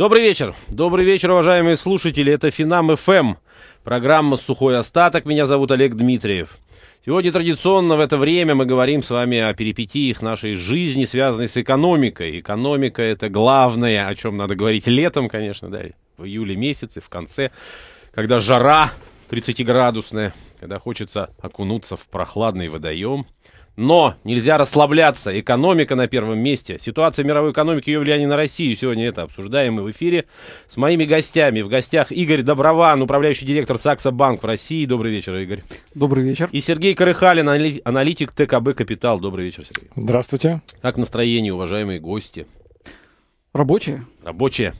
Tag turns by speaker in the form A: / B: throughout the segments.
A: Добрый вечер. Добрый вечер, уважаемые слушатели. Это Финам ФМ. Эм», программа «Сухой остаток». Меня зовут Олег Дмитриев. Сегодня традиционно в это время мы говорим с вами о перипетиях нашей жизни, связанной с экономикой. Экономика – это главное, о чем надо говорить летом, конечно, да, в июле месяце, в конце, когда жара 30-градусная, когда хочется окунуться в прохладный водоем – но нельзя расслабляться. Экономика на первом месте. Ситуация мировой экономики, и ее влияние на Россию. Сегодня это обсуждаем мы в эфире с моими гостями. В гостях Игорь Доброван, управляющий директор Сакса Банк в России. Добрый вечер, Игорь. Добрый вечер. И Сергей Карыхалин, аналитик ТКБ Капитал. Добрый вечер, Сергей.
B: Здравствуйте.
A: Как настроение, уважаемые гости? Рабочие. Рабочие.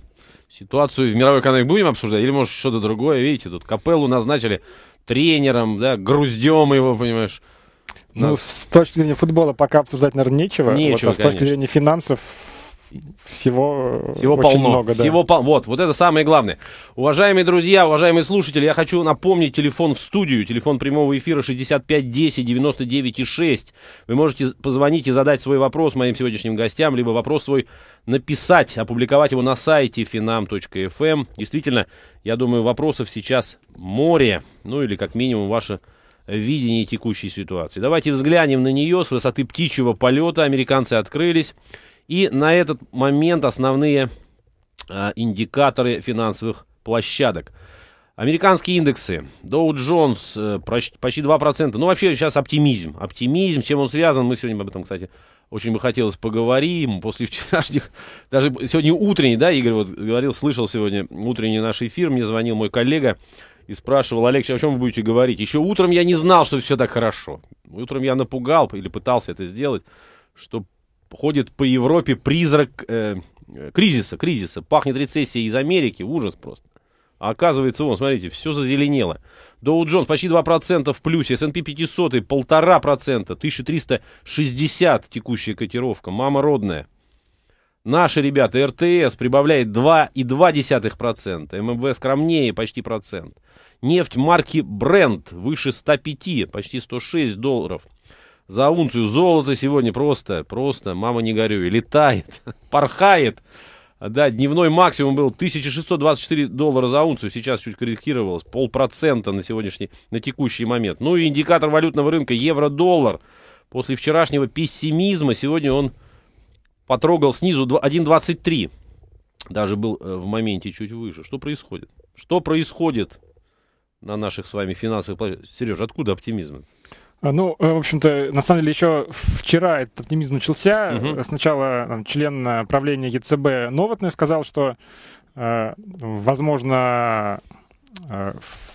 A: Ситуацию в мировой экономике будем обсуждать? Или, может, что-то другое? Видите, тут капеллу назначили тренером, да, груздем его, понимаешь.
B: Ну, с точки зрения футбола пока обсуждать, наверное, нечего. Нечего, вот, а с точки зрения финансов всего, э, всего очень полно. много. Да. Всего
A: полно. Вот, вот это самое главное. Уважаемые друзья, уважаемые слушатели, я хочу напомнить телефон в студию, телефон прямого эфира 6510 99 6. Вы можете позвонить и задать свой вопрос моим сегодняшним гостям, либо вопрос свой написать, опубликовать его на сайте finam.fm. Эм. Действительно, я думаю, вопросов сейчас море, ну или как минимум ваше видении текущей ситуации. Давайте взглянем на нее с высоты птичьего полета. Американцы открылись. И на этот момент основные а, индикаторы финансовых площадок. Американские индексы. Dow Jones э, почти 2%. Ну, вообще сейчас оптимизм. Оптимизм, чем он связан, мы сегодня об этом, кстати, очень бы хотелось поговорим. После вчерашних, даже сегодня утренний, да, Игорь вот говорил, слышал сегодня утренний наш эфир, мне звонил мой коллега, и спрашивал, Олег, о чем вы будете говорить? Еще утром я не знал, что все так хорошо. Утром я напугал или пытался это сделать, что ходит по Европе призрак э, кризиса, кризиса. Пахнет рецессией из Америки, ужас просто. А оказывается, вон, смотрите, все зазеленело. Доу Джонс почти 2% в плюсе, S&P 500 1,5%, 1360 текущая котировка, мама родная. Наши ребята, РТС прибавляет 2,2%, ММВ скромнее почти процент. Нефть марки Brent выше 105, почти 106 долларов. За унцию золото сегодня просто, просто, мама не горюй, летает, порхает. Да, дневной максимум был 1624 доллара за унцию, сейчас чуть корректировалось, полпроцента на сегодняшний, на текущий момент. Ну и индикатор валютного рынка евро-доллар. После вчерашнего пессимизма сегодня он потрогал снизу 1.23. Даже был э, в моменте чуть выше. Что происходит? Что происходит на наших с вами финансовых площадках? Сереж, откуда оптимизм?
B: А, ну, э, в общем-то, на самом деле еще вчера этот оптимизм начался. Угу. Сначала там, член правления ЕЦБ Новотный сказал, что, э, возможно, э,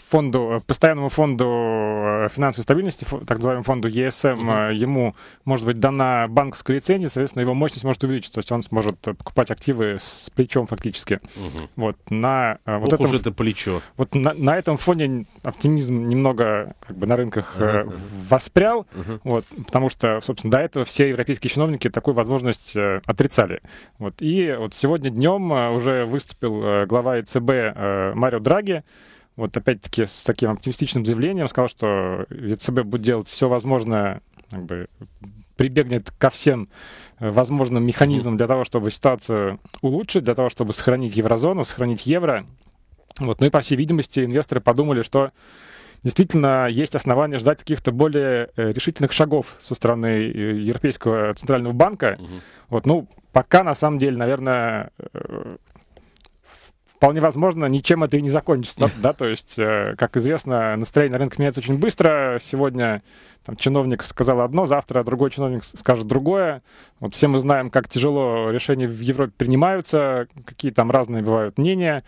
B: фонду, э, постоянному фонду э, финансовой стабильности, так называемому фонду ESM, э, ему может быть дана банковская лицензия, соответственно, его мощность может увеличиться, то есть он сможет покупать активы с плечом фактически. Вот на вот этом, это плечо. Вот на, на этом фоне оптимизм немного как бы на рынках угу. Mm -hmm. воспрял, угу. вот, потому что, собственно, до этого все европейские чиновники такую возможность отрицали. Вот и вот сегодня днем уже выступил глава ЕЦБ Марио Драги вот опять-таки с таким оптимистичным заявлением сказал, что ЕЦБ будет делать все возможное, как бы прибегнет ко всем э, возможным механизмам для того, чтобы ситуацию улучшить, для того, чтобы сохранить еврозону, сохранить евро. Вот. Ну и, по всей видимости, инвесторы подумали, что действительно есть основания ждать каких-то более э, решительных шагов со стороны э, Европейского центрального банка. Угу. Вот, ну, пока, на самом деле, наверное, вполне возможно, ничем это и не закончится. Да, то есть, э, как известно, настроение на рынке меняется очень быстро. Сегодня там, чиновник сказал одно, завтра другой чиновник скажет другое. Вот все мы знаем, как тяжело решения в Европе принимаются, какие там разные бывают мнения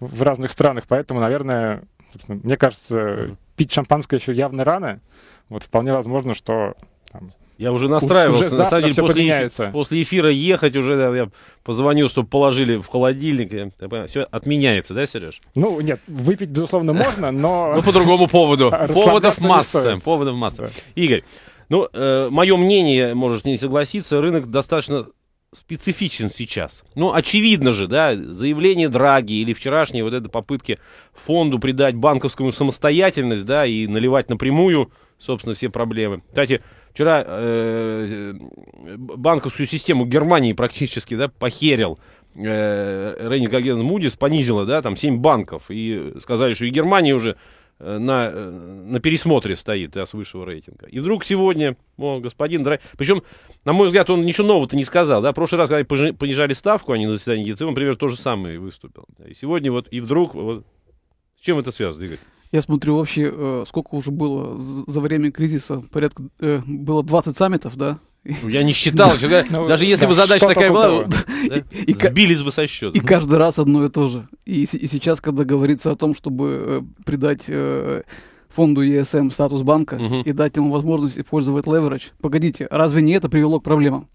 B: в разных странах. Поэтому, наверное, мне кажется, пить шампанское еще явно рано. Вот вполне возможно, что там, я уже настраивался, уже на самом деле, после, поменяется.
A: после эфира ехать уже, да, я позвонил, чтобы положили в холодильник. все отменяется, да, Сереж?
B: Ну, нет, выпить, безусловно, можно, но... Ну, по другому поводу. Поводов масса.
A: Поводов масса. Игорь, ну, э, мое мнение, можешь не согласиться, рынок достаточно специфичен сейчас. Ну, очевидно же, да, заявление Драги или вчерашние вот это попытки фонду придать банковскому самостоятельность, да, и наливать напрямую, собственно, все проблемы. Кстати, вчера э, банковскую систему Германии практически да, похерил. Э, Рейтинг агент Мудис понизила, да, там 7 банков. И сказали, что и Германия уже э, на, э, на пересмотре стоит да, с высшего рейтинга. И вдруг сегодня, о, господин Драй... Причем, на мой взгляд, он ничего нового-то не сказал. Да? В прошлый раз, когда понижали ставку, они на заседании ЕЦБ, он, например, то же самое выступил. И сегодня вот, и вдруг... Вот, с чем это связано, Игорь?
C: Я смотрю вообще, э, сколько уже было за время кризиса, порядка, э, было 20 саммитов, да? Ну, я не считал, ну, даже если бы задача такая была, сбились бы со счета. И каждый раз одно и то же. И сейчас, когда говорится о том, чтобы э, придать фонду ESM эм статус банка и дать ему возможность использовать леверидж, погодите, разве не это привело к проблемам?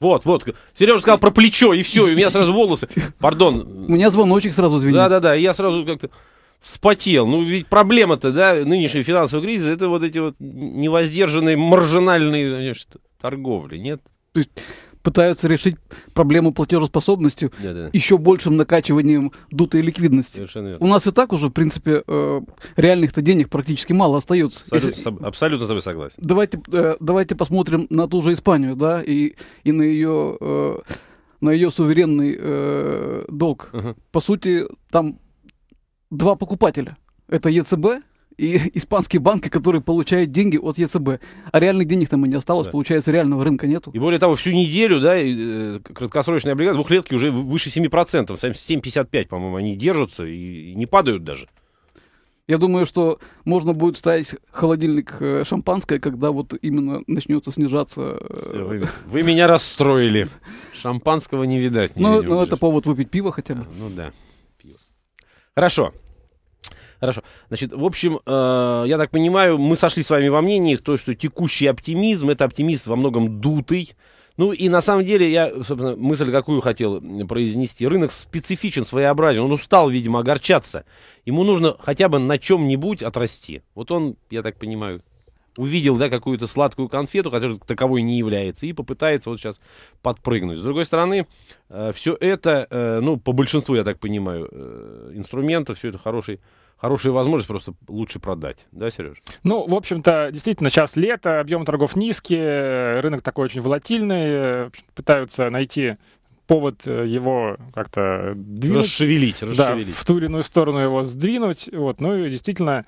A: Вот, вот. Сережа сказал про плечо, и все, и у меня сразу волосы. Пардон. У меня звоночек сразу звенит. Да-да-да, я сразу как-то вспотел. Ну, ведь проблема-то, да, нынешнего финансового кризиса, это вот эти вот невоздержанные маржинальные значит, торговли, нет?
C: То есть пытаются решить проблему платежеспособности да -да. еще большим накачиванием дутой ликвидности. Совершенно верно. У нас и так уже, в принципе, э, реальных-то денег практически мало остается. Абсолютно, Если...
A: с, абсолютно с тобой согласен.
C: Давайте, э, давайте посмотрим на ту же Испанию, да, и, и на ее... Э, на ее суверенный э, долг. Uh-huh. По сути, там два покупателя. Это ЕЦБ и испанские банки, которые получают деньги от ЕЦБ. А реальных денег там и не осталось, да. получается, реального рынка нету. И
A: более того, всю неделю, да, э, краткосрочные облигации, двухлетки уже выше 7%, 7,55,
C: по-моему, они держатся и, не падают даже. Я думаю, что можно будет ставить холодильник э, шампанское, когда вот именно начнется снижаться... Э, вы,
A: вы меня расстроили. Шампанского не видать. ну, ну это
C: повод выпить пиво хотя бы. А, ну
A: да, пиво. Хорошо. Хорошо. Значит, в общем, э, я так понимаю, мы сошли с вами во мнении, то, что текущий оптимизм, это оптимист во многом дутый. Ну и на самом деле я, собственно, мысль какую хотел произнести. Рынок специфичен, своеобразен. Он устал, видимо, огорчаться. Ему нужно хотя бы на чем-нибудь отрасти. Вот он, я так понимаю, увидел, да, какую-то сладкую конфету, которая таковой не является, и попытается вот сейчас подпрыгнуть. С другой стороны, э, все это, э, ну, по большинству, я так понимаю, э, инструментов, все это хороший хорошая возможность просто лучше продать. Да, Сереж?
B: Ну, в общем-то, действительно, сейчас лето, объем торгов низкий, рынок такой очень волатильный, э, пытаются найти повод э, его как-то двинуть. Расшевелить, расшевелить. Да, в ту или иную сторону его сдвинуть. Вот, ну и действительно,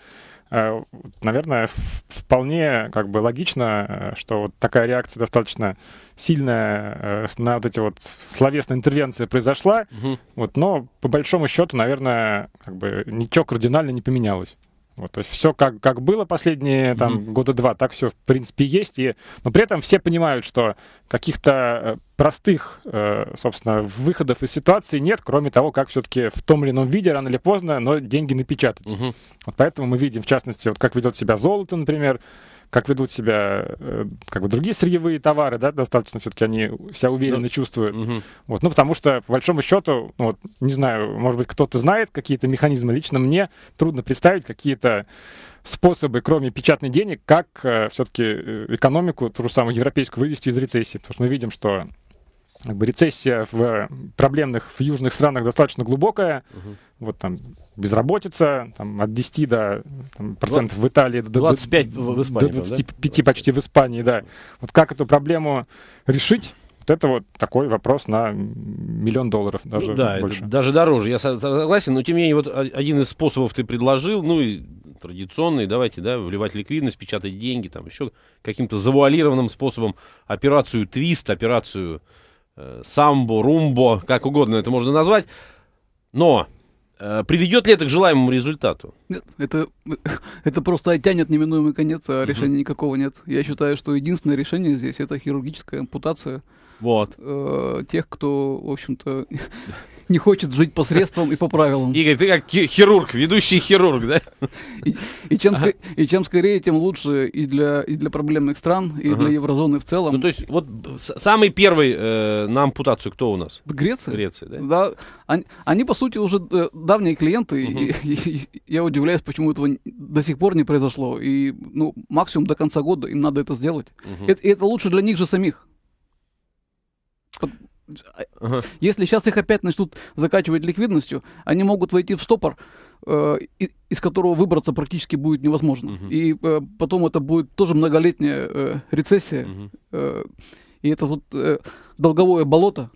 B: Э, наверное, вполне как бы логично, э, что вот такая реакция достаточно сильная э, на вот эти вот словесные интервенции произошла, угу. вот, но по большому счету, наверное, как бы ничего кардинально не поменялось. Вот, то есть все как, как было последние там, mm-hmm. года два, так все в принципе есть. И, но при этом все понимают, что каких-то э, простых, э, собственно, выходов из ситуации нет, кроме того, как все-таки в том или ином виде рано или поздно, но деньги напечатать. Mm-hmm. Вот поэтому мы видим, в частности, вот как ведет себя золото, например, как ведут себя э, как бы другие сырьевые товары, да, достаточно все-таки они себя уверенно да. чувствуют. Угу. Вот, ну, потому что, по большому счету, ну, вот, не знаю, может быть, кто-то знает какие-то механизмы. Лично мне трудно представить какие-то способы, кроме печатных денег, как э, все-таки э, экономику, ту же самую европейскую, вывести из рецессии. Потому что мы видим, что как бы рецессия в э, проблемных, в южных странах достаточно глубокая. Угу. Вот там безработица там, от 10 до там, процентов 20, в Италии, до, 25 до, в Испании, до 25 да? 25 почти в Испании, да. Вот как эту проблему решить? Вот это вот такой вопрос на миллион долларов, ну даже ну, да, больше. Это
A: даже дороже, я согласен, но тем не менее, вот а, один из способов ты предложил, ну и традиционный, давайте, да, вливать ликвидность, печатать деньги, там еще каким-то завуалированным способом операцию твист, операцию э, самбо, румбо, как угодно это можно назвать. Но э, приведет ли это к желаемому результату?
C: это, это просто тянет неминуемый конец, а решения угу. никакого нет. Я считаю, что единственное решение здесь это хирургическая ампутация. Вот. Э, тех, кто, в общем-то, не хочет жить по средствам и по правилам. Игорь, ты как хирург, ведущий хирург, да? И, чем, и чем скорее, тем лучше и для, и для проблемных стран, и для еврозоны в целом. Ну, то есть, вот самый первый э, на ампутацию кто у нас? Греция. Греция, да? Да. Они, по сути, уже э, давние клиенты, я удивляюсь, почему этого до сих пор не произошло. И, ну, максимум до конца года им надо это сделать. Угу. это лучше для них же самих. А, если сейчас их опять начнут закачивать ликвидностью, они могут войти в стопор, э, из которого выбраться практически будет невозможно. И э, потом это будет тоже многолетняя э, рецессия. и это вот долговое болото,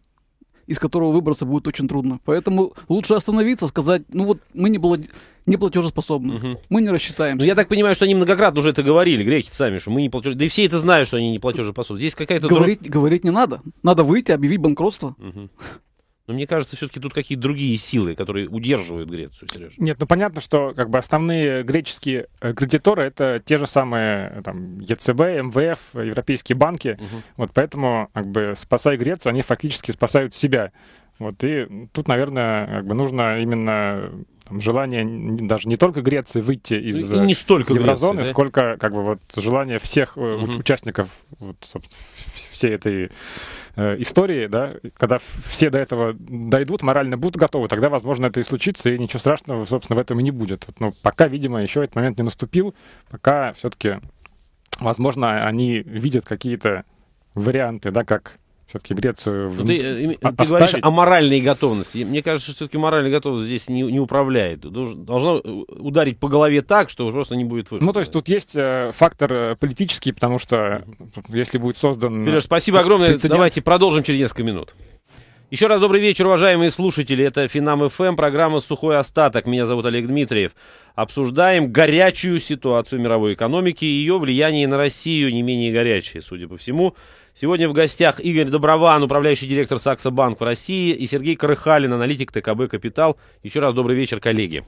C: из которого выбраться будет очень трудно. Поэтому лучше остановиться, сказать, ну вот мы не, было, не платежеспособны, угу. мы не рассчитаемся. Но ну, я так понимаю, что они
A: многократно уже это говорили, греки сами, что мы не платеж... Да и все это знают, что они не платежеспособны. Здесь какая-то... Говорить, друг...
C: говорить не надо. Надо выйти, объявить банкротство.
A: Угу. Но мне кажется, все-таки тут какие-то другие силы, которые удерживают Грецию, Сереж.
B: Нет, ну понятно, что как бы основные греческие э, кредиторы это те же самые э, там, ЕЦБ, МВФ, э, европейские банки. Угу. Вот поэтому, как бы, спасая Грецию, они фактически спасают себя. Вот, и тут, наверное, как бы нужно именно там, желание даже не только Греции выйти из и не столько еврозоны, Греции, да? сколько как бы вот желание всех угу. участников вот, всей этой э, истории, да, когда все до этого дойдут, морально будут готовы, тогда, возможно, это и случится, и ничего страшного, собственно, в этом и не будет. Но ну, пока, видимо, еще этот момент не наступил, пока все-таки, возможно, они видят какие-то варианты, да, как все-таки Грецию... Но ты, э, ты говоришь о
A: моральной готовности. Мне кажется, что все-таки моральная готовность здесь не, не управляет. Должно э, ударить по голове так, что просто не будет выжить. Ну, то есть
B: тут есть э, фактор политический, потому что если будет создан... Сереж, спасибо огромное.
A: Прецедент. Давайте продолжим через несколько минут. Еще раз добрый вечер, уважаемые слушатели. Это Финам ФМ, программа «Сухой остаток». Меня зовут Олег Дмитриев. Обсуждаем горячую ситуацию мировой экономики и ее влияние на Россию не менее горячее, судя по всему. Сегодня в гостях Игорь Доброван, управляющий директор Сакса Банк в России, и Сергей Крыхалин, аналитик ТКБ «Капитал». Еще раз добрый вечер, коллеги.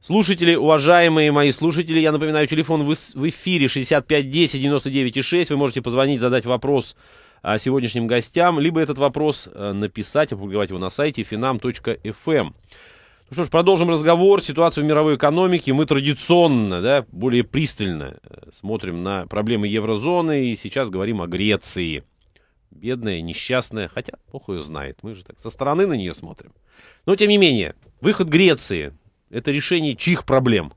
A: Слушатели, уважаемые мои слушатели, я напоминаю, телефон в эфире 6510-99,6. Вы можете позвонить, задать вопрос а, сегодняшним гостям, либо этот вопрос э, написать, опубликовать его на сайте finam.fm. Ну что ж, продолжим разговор. Ситуацию в мировой экономике мы традиционно, да, более пристально э, смотрим на проблемы еврозоны. И сейчас говорим о Греции. Бедная, несчастная, хотя бог ее знает. Мы же так со стороны на нее смотрим. Но тем не менее, выход Греции — это решение чьих проблем?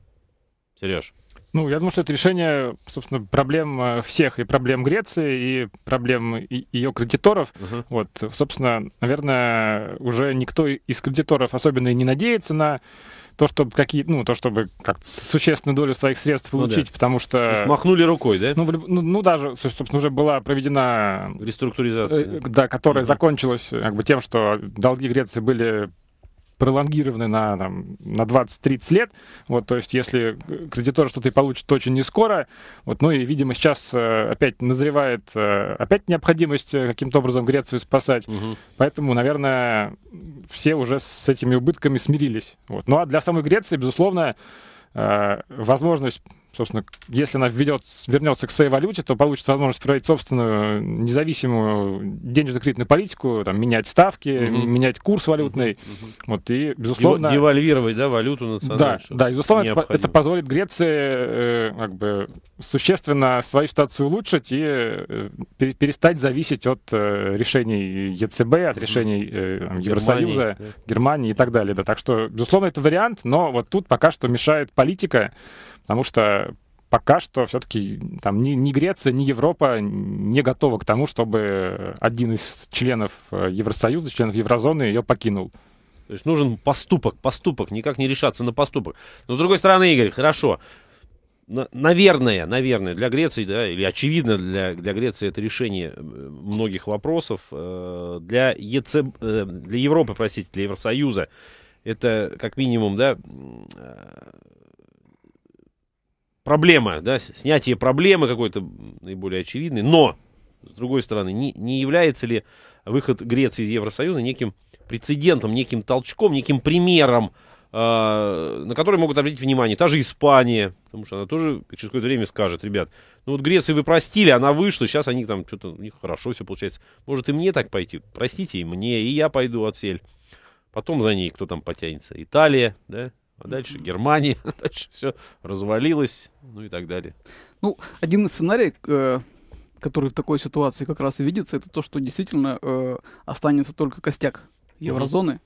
A: Сереж?
B: Ну, я думаю, что это решение, собственно, проблем э, всех, и проблем Греции, и проблем ее кредиторов. Uh-huh. Вот, собственно, наверное, уже никто из кредиторов особенно и не надеется на то, чтобы какие, ну, то, чтобы как существенную долю своих средств ну получить, ну, да. потому что... То есть махнули рукой, да? Ну, ну, ну, даже, собственно, уже была проведена... Реструктуризация. Э, да, которая угу. закончилась как бы тем, что долги Греции были пролонгированы на, там, на 20-30 лет. Вот, то есть, если кредитор что-то и получит очень не скоро, вот, ну и, видимо, сейчас э, опять назревает э, опять необходимость э, каким-то образом Грецию спасать. Угу. Поэтому, наверное, все уже с этими убытками смирились. Вот. Ну а для самой Греции, безусловно, возможность собственно, если она введет, вернется к своей валюте, то получит возможность проводить собственную независимую денежно-кредитную политику, там, менять ставки, угу. менять курс валютный. Угу. Вот, и, безусловно... девальвировать, да, валюту национальную. Да, да безусловно, это, это позволит Греции э, как бы существенно свою ситуацию улучшить и э, перестать зависеть от э, решений ЕЦБ, от решений э, Евросоюза, Германии, да. Германии и так далее. Да. Так что, безусловно, это вариант, но вот тут пока что мешает политика, потому что пока что все-таки там ни, ни Греция, ни Европа не готова к тому, чтобы один из членов э, Евросоюза, членов Еврозоны ее покинул. То есть нужен поступок,
A: поступок, никак не решаться на поступок. Но с другой стороны, Игорь, хорошо, наверное, наверное, для Греции, да, или очевидно для, для Греции это решение э, многих вопросов. Э, для, ЕЦБ, для Европы, простите, для Евросоюза это как минимум, да, проблема, да, снятие проблемы какой-то наиболее очевидный, но, с другой стороны, не, не является ли выход Греции из Евросоюза неким прецедентом, неким толчком, неким примером, э, на который могут обратить внимание та же Испания, потому что она тоже через какое-то время скажет, ребят, ну вот Греции вы простили, она вышла, сейчас они там что-то, у них хорошо все получается, может и мне так пойти, простите и мне, и я пойду отсель. Потом за ней кто там потянется? Италия, да? А дальше Германия, дальше все развалилось, ну и так далее.
C: Ну, один из сценариев, э, который в такой ситуации как раз и видится, это то, что действительно э, останется только костяк еврозоны. Угу.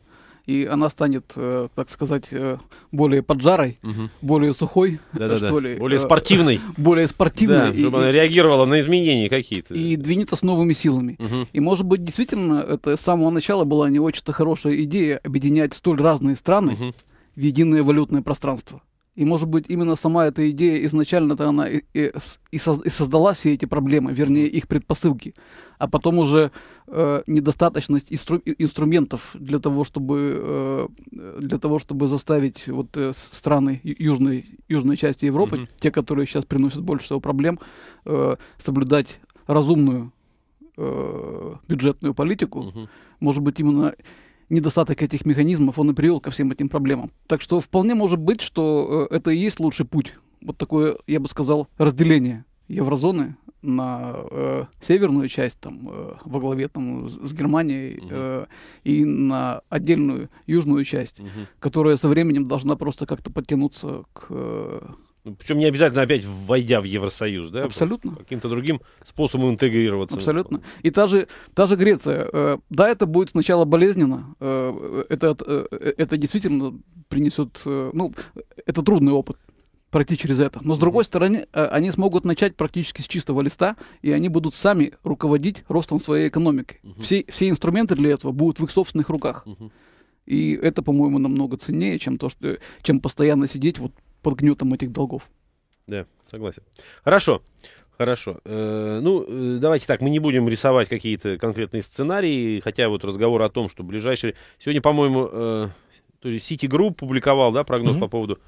C: И она станет, э, так сказать, э, более поджарой, угу. более сухой, что ли. Более э, спортивной. более спортивной. Да, чтобы она
A: реагировала на изменения какие-то.
C: И двинется с новыми силами. И, может быть, действительно, это с самого начала была не очень-то хорошая идея объединять столь разные страны в единое валютное пространство. И, может быть, именно сама эта идея изначально-то она и, и, и создала все эти проблемы, вернее, их предпосылки. А потом уже э, недостаточность инстру инструментов для того, чтобы, э, для того, чтобы заставить вот, э, страны южной, южной части Европы, mm -hmm. те, которые сейчас приносят больше всего проблем, э, соблюдать разумную э, бюджетную политику. Mm -hmm. Может быть, именно недостаток этих механизмов, он и привел ко всем этим проблемам. Так что вполне может быть, что э, это и есть лучший путь. Вот такое, я бы сказал, разделение еврозоны на э, северную часть там э, во главе там с Германией угу. и на отдельную южную часть, угу. которая со временем должна просто как-то подтянуться к э, ну, Причем не обязательно опять войдя в Евросоюз, да? Абсолютно. Каким-то другим способом интегрироваться. Абсолютно. И та же, та же Греция. Э, да, это будет сначала болезненно. Э, это, э, это действительно принесет... Ну, это трудный опыт пройти через это. Но с другой стороны, они смогут начать практически с чистого листа, и они будут сами руководить ростом своей экономики. Все, все инструменты для этого будут в их собственных руках. И это, по-моему, намного ценнее, чем то, что, чем постоянно сидеть вот под гнетом этих долгов.
A: Да, согласен. Хорошо. Хорошо. Э, ну, э, давайте так, мы не будем рисовать какие-то конкретные сценарии, хотя вот разговор о том, что ближайшие... Сегодня, по-моему, э, то есть City Group публиковал, да, прогноз mm-hmm. по поводу...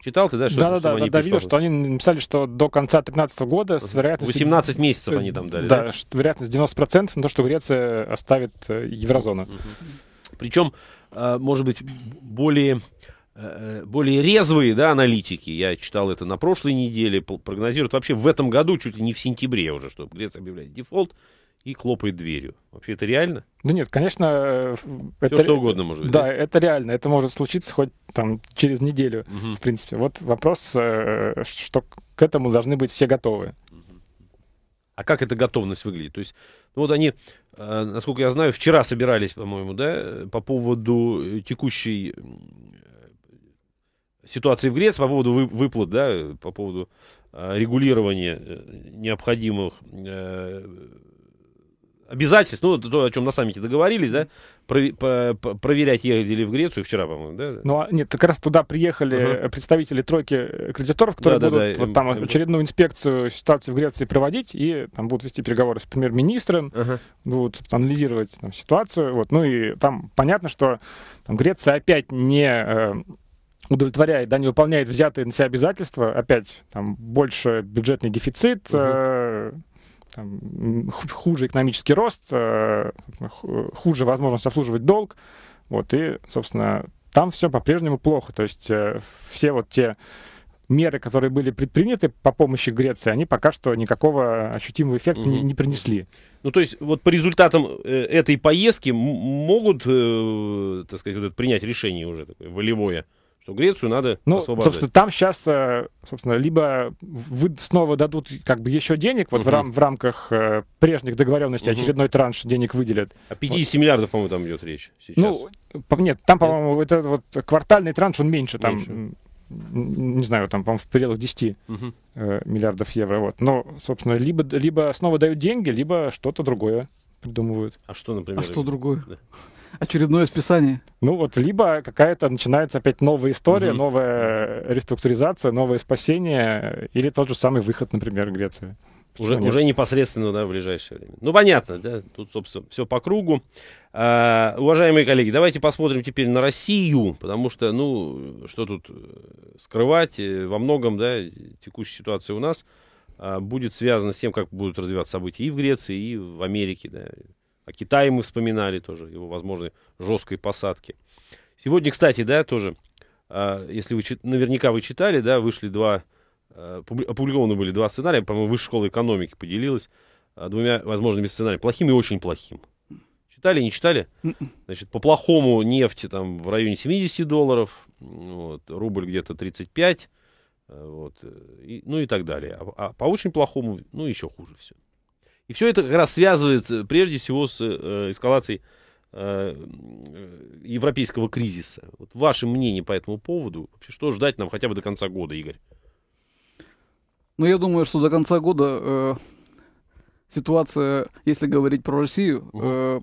A: Читал ты, да, что, да, да, да, они да, видел, что
B: они написали, что до конца 2013 года с вероятностью... 18 месяцев они там дали, да? Да, вероятность 90% на то, что Греция оставит еврозону. Mm-hmm. Причем, может быть,
A: более Э, э, более резвые да, аналитики, я читал это на прошлой неделе, прогнозируют вообще в этом году, чуть ли не в сентябре уже, что Греция объявляет дефолт и хлопает дверью. Вообще это реально?
B: Да нет, конечно... Э, все это, что угодно может быть. Да, да, это реально. Это может случиться хоть там через неделю, угу. в принципе. Вот вопрос, что к этому должны быть все готовы.
A: А как эта готовность выглядит? То есть, ну вот они, насколько я знаю, вчера собирались, по-моему, да, по поводу текущей ситуации в Греции по поводу выплат, да, по поводу э, регулирования э, необходимых э, обязательств, ну, то, о чем на саммите договорились, да, про, про, проверять ездили в Грецию вчера, по-моему, да?
B: Ну, а, нет, как раз туда приехали uh представители тройки кредиторов, которые да, будут да, Вот, там очередную инспекцию ситуации в Греции проводить, и там будут вести переговоры с премьер-министром, uh будут анализировать там, ситуацию, вот, ну, и там понятно, что там, Греция опять не удовлетворяет, да, не выполняет взятые на себя обязательства, опять там больше бюджетный дефицит, угу. э, там, хуже экономический рост, э, хуже возможность обслуживать долг, вот и, собственно, там все по-прежнему плохо, то есть э, все вот те меры, которые были предприняты по помощи Греции, они пока что никакого ощутимого эффекта mm-hmm. не, не принесли. Ну, то есть, вот по
A: результатам э, этой поездки могут, э, так сказать, вот принять решение уже такое волевое? что Грецию надо ну, освобождать. собственно,
B: там сейчас, э, собственно, либо вы снова дадут как бы еще денег, вот угу. в, рам в рамках э, прежних договоренностей угу. очередной транш денег выделят. О 50 вот. миллиардов, по-моему, там идет речь сейчас. Ну, по нет, там, по-моему, это вот квартальный транш, он меньше, там, меньше. не знаю, там, по-моему, в пределах 10 угу. э, миллиардов евро, вот. Но, собственно, либо, либо снова дают деньги, либо что-то другое придумывают. А что, например? А что другое? Да очередное списание. Ну вот, либо какая-то начинается опять новая история, угу. новая реструктуризация, новое спасение, или тот же самый выход, например, Греции.
A: Уже, уже непосредственно, да, в ближайшее время. Ну, понятно, да, тут, собственно, все по кругу. А, уважаемые коллеги, давайте посмотрим теперь на Россию, потому что, ну, что тут э, скрывать, э, во многом, да, текущая ситуация у нас а, будет связана с тем, как будут развиваться события и в Греции, и в Америке, да, о а Китае мы вспоминали тоже, его возможной жесткой посадки. Сегодня, кстати, да, тоже, а, если вы наверняка вы читали, да, вышли два, а, опубликованы были два сценария, по-моему, Высшая школа экономики поделилась двумя возможными сценариями, плохим и очень плохим. Читали, не читали? М-м. Значит, по-плохому нефть там в районе 70 долларов, вот, рубль где-то 35, вот, и, ну и так далее. А, а по очень плохому, ну еще хуже все. И все это как раз связывается э, прежде всего с э, эскалацией э, европейского кризиса. Вот ваше мнение по этому поводу? Вообще, что ждать нам хотя бы до конца года, Игорь?
C: Ну, я думаю, что до конца года э, ситуация, если говорить про Россию, угу. э,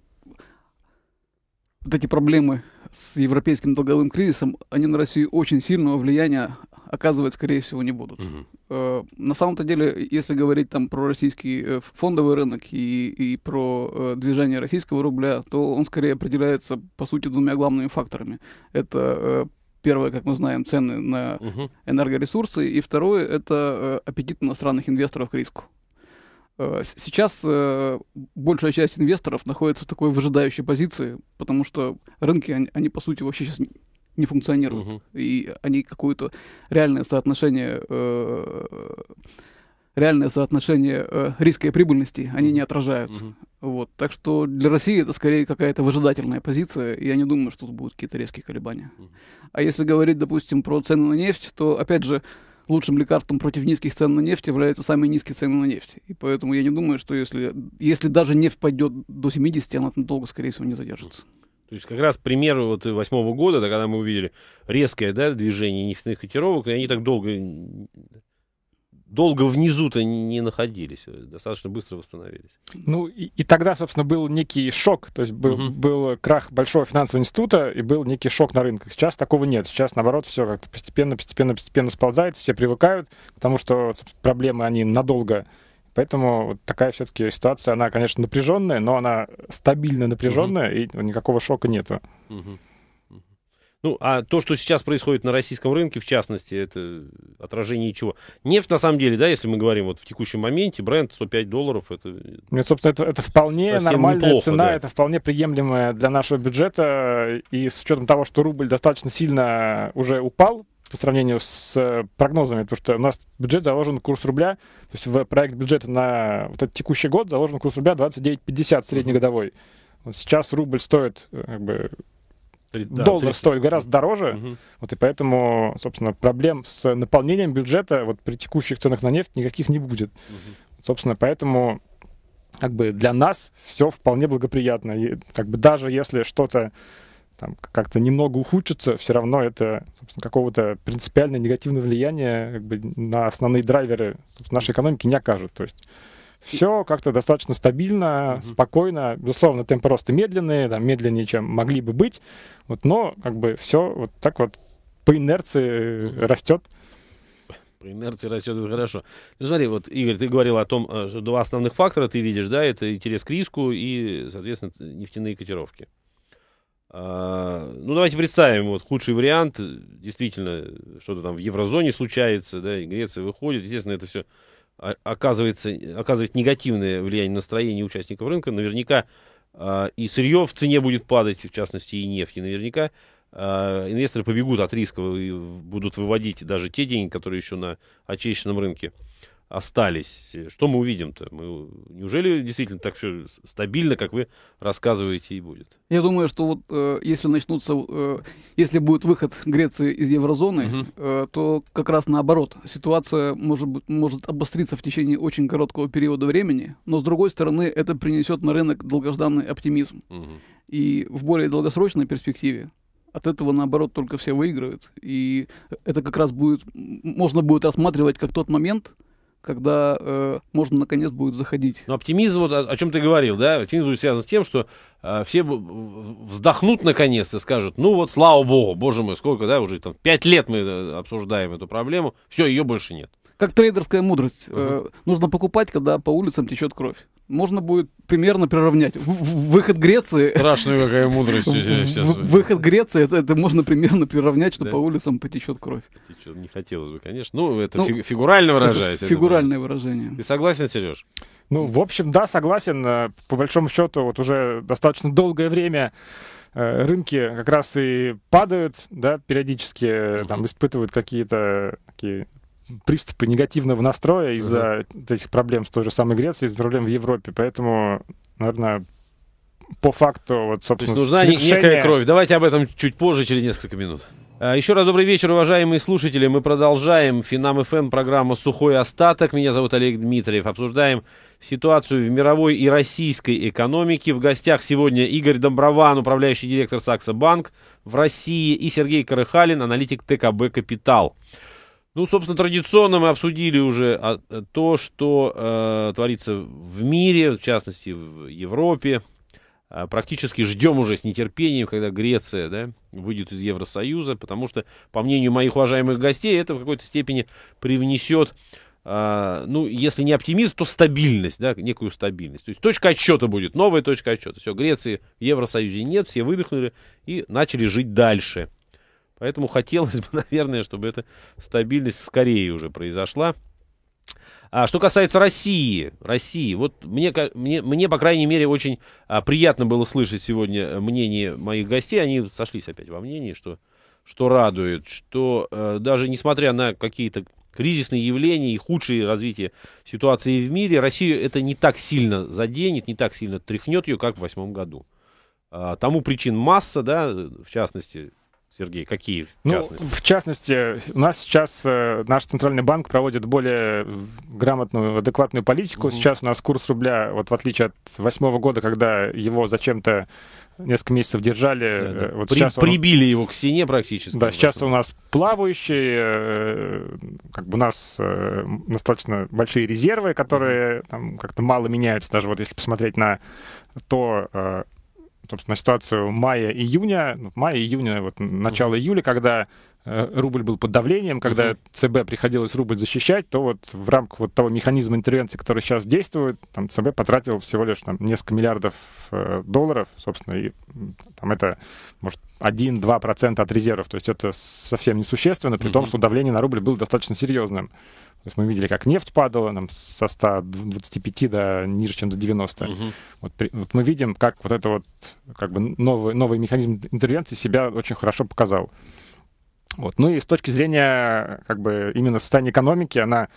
C: вот эти проблемы с европейским долговым кризисом, они на Россию очень сильного влияния оказывать, скорее всего, не будут. Угу. На самом-то деле, если говорить там про российский э, фондовый рынок и, и про э, движение российского рубля, то он скорее определяется, по сути, двумя главными факторами. Это Первое, как мы знаем, цены на угу. энергоресурсы, и второе это аппетит иностранных инвесторов к риску. Сейчас э, большая часть инвесторов находится в такой выжидающей позиции, потому что рынки, они, они по сути вообще сейчас не функционируют. Угу. И они какое-то реальное соотношение... Э, реальное соотношение э, риска и прибыльности они не отражают. Угу. Вот. Так что для России это скорее какая-то выжидательная позиция. Я не думаю, что тут будут какие-то резкие колебания. Угу. А если говорить, допустим, про цены на нефть, то опять же лучшим лекарством против низких цен на нефть являются самые низкие цены на нефть. И поэтому я не думаю, что если, если даже нефть пойдет до 70, она там долго, скорее всего, не задержится.
A: То есть как раз пример вот восьмого года, да, когда мы увидели резкое да, движение нефтяных котировок, и они так долго, долго внизу-то не находились, достаточно быстро восстановились.
B: Ну и, и тогда, собственно, был некий шок, то есть был, угу. был крах большого финансового института и был некий шок на рынках. Сейчас такого нет, сейчас наоборот все как-то постепенно, постепенно, постепенно сползает, все привыкают к тому, что проблемы они надолго Поэтому вот такая все-таки ситуация, она, конечно, напряженная, но она стабильно напряженная, угу. и никакого шока нету.
A: Угу. Ну, а то, что сейчас происходит на российском рынке, в частности, это отражение чего? Нефть, на самом деле, да, если мы говорим вот в текущем моменте, бренд 105 долларов, это... Э,
B: Нет, собственно, это, это вполне нормальная неплохо, цена, да. это вполне приемлемая для нашего бюджета, и с учетом того, что рубль достаточно сильно уже упал по сравнению с э, прогнозами, потому что у нас бюджет заложен курс рубля, то есть в проект бюджета на вот этот текущий год заложен курс рубля 29,50 среднегодовой. Вот сейчас рубль стоит э, как бы, 3, да, доллар 30. стоит гораздо дороже, угу. вот и поэтому, собственно, проблем с наполнением бюджета вот при текущих ценах на нефть никаких не будет. Угу. Собственно, поэтому как бы для нас все вполне благоприятно. И, как бы даже если что-то там как-то немного ухудшится, все равно это какого-то принципиально негативного влияния как бы, на основные драйверы нашей экономики не окажет. То есть все как-то достаточно стабильно, mm спокойно. Безусловно, темпы роста медленные, там, медленнее, чем могли бы быть. Вот, но как бы все вот так вот по инерции э, растет.
A: По инерции растет, хорошо. Ну смотри, вот, Игорь, ты говорил о том, э, что два основных фактора ты видишь, да, это интерес к риску и, соответственно, нефтяные котировки. А, ну, давайте представим вот худший вариант. Действительно, что-то там в еврозоне случается, да, и Греция выходит. Естественно, это все оказывается, оказывает негативное влияние на настроение участников рынка. Наверняка э, и сырье в цене будет падать, в частности, и нефти, наверняка э, инвесторы побегут от риска и будут выводить даже те деньги, которые еще на очищенном рынке остались. Что мы увидим-то? Мы... Неужели действительно так все стабильно, как вы рассказываете, и будет?
C: Я думаю, что вот э, если начнутся, э, если будет выход Греции из еврозоны, угу. э, то как раз наоборот, ситуация может, быть, может обостриться в течение очень короткого периода времени, но с другой стороны, это принесет на рынок долгожданный оптимизм. Угу. И в более долгосрочной перспективе от этого, наоборот, только все выиграют. И это как раз будет, можно будет рассматривать как тот момент, когда э, можно наконец будет заходить.
A: Но оптимизм, вот о, о чем ты говорил, да, оптимизм будет связан с тем, что э, все вздохнут наконец и скажут, ну вот, слава богу, боже мой, сколько, да, уже там пять лет мы э, обсуждаем эту проблему, все, ее больше нет
C: как трейдерская мудрость. Uh-huh. Э, нужно покупать, когда по улицам течет кровь. Можно будет примерно приравнять. Выход Греции...
A: Страшная какая мудрость Выход
C: Греции, это, это можно примерно приравнять, что да. по улицам потечет кровь.
A: Течет. Не хотелось бы, конечно. Ну, это ну, фигурально выражаясь. Это фигуральное
B: выражение. Ты согласен, Сереж? Ну, в общем, да, согласен. Э, по большому счету, вот уже достаточно долгое время э, рынки как раз и падают, да, периодически э, там испытывают какие-то такие приступы негативного настроя из-за uh-huh. этих проблем с той же самой Грецией, из-за проблем в Европе. Поэтому, наверное, по факту, вот, собственно, То есть нужна совершение... некая кровь.
A: Давайте об этом чуть позже, через несколько минут. Э, еще раз добрый вечер, уважаемые слушатели. Мы продолжаем Финам ФМ, программа «Сухой остаток». Меня зовут Олег Дмитриев. Обсуждаем ситуацию в мировой и российской экономике. В гостях сегодня Игорь Домброван, управляющий директор Сакса Банк в России, и Сергей Карыхалин, аналитик ТКБ «Капитал». Ну, собственно, традиционно мы обсудили уже а, э, то, что э, творится в мире, в частности, в Европе. А, практически ждем уже с нетерпением, когда Греция да, выйдет из Евросоюза, потому что, по мнению моих уважаемых гостей, это в какой-то степени привнесет, э, ну, если не оптимизм, то стабильность, да, некую стабильность. То есть точка отсчета будет, новая точка отсчета. Все, Греции в Евросоюзе нет, все выдохнули и начали жить дальше. Поэтому хотелось бы, наверное, чтобы эта стабильность скорее уже произошла. А что касается России, России, вот мне, мне, мне по крайней мере, очень а, приятно было слышать сегодня мнение моих гостей. Они сошлись опять во мнении, что, что радует, что э, даже несмотря на какие-то кризисные явления и худшие развитие ситуации в мире, Россию это не так сильно заденет, не так сильно тряхнет ее, как в восьмом году. А, тому причин масса, да, в частности, Сергей, какие в
B: ну, частности? В частности, у нас сейчас э, наш центральный банк проводит более грамотную, адекватную политику. Mm-hmm. Сейчас у нас курс рубля, вот в отличие от восьмого года, когда его зачем-то несколько месяцев держали. Да, да. Э, вот При, сейчас он, прибили его к стене практически. Да, сейчас у нас плавающий, э, как бы у нас э, достаточно большие резервы, которые mm-hmm. там как-то мало меняются. Даже вот если посмотреть на то, э, собственно, ситуацию мая-июня, ну, мая-июня, вот начало июля, когда Э, рубль был под давлением, когда ЦБ приходилось рубль защищать, то вот в рамках вот того механизма интервенции, который сейчас действует, там ЦБ потратил всего лишь там несколько миллиардов э, долларов, собственно, и там это, может, 1-2% от резервов, то есть это совсем несущественно, при том, что давление на рубль было достаточно серьезным. То есть мы видели, как нефть падала нам со 125 до ниже, чем до 90. Угу. Вот, вот мы видим, как вот это вот как бы новый, новый механизм интервенции себя очень хорошо показал. Вот. Ну и с точки зрения как бы именно состояния экономики, она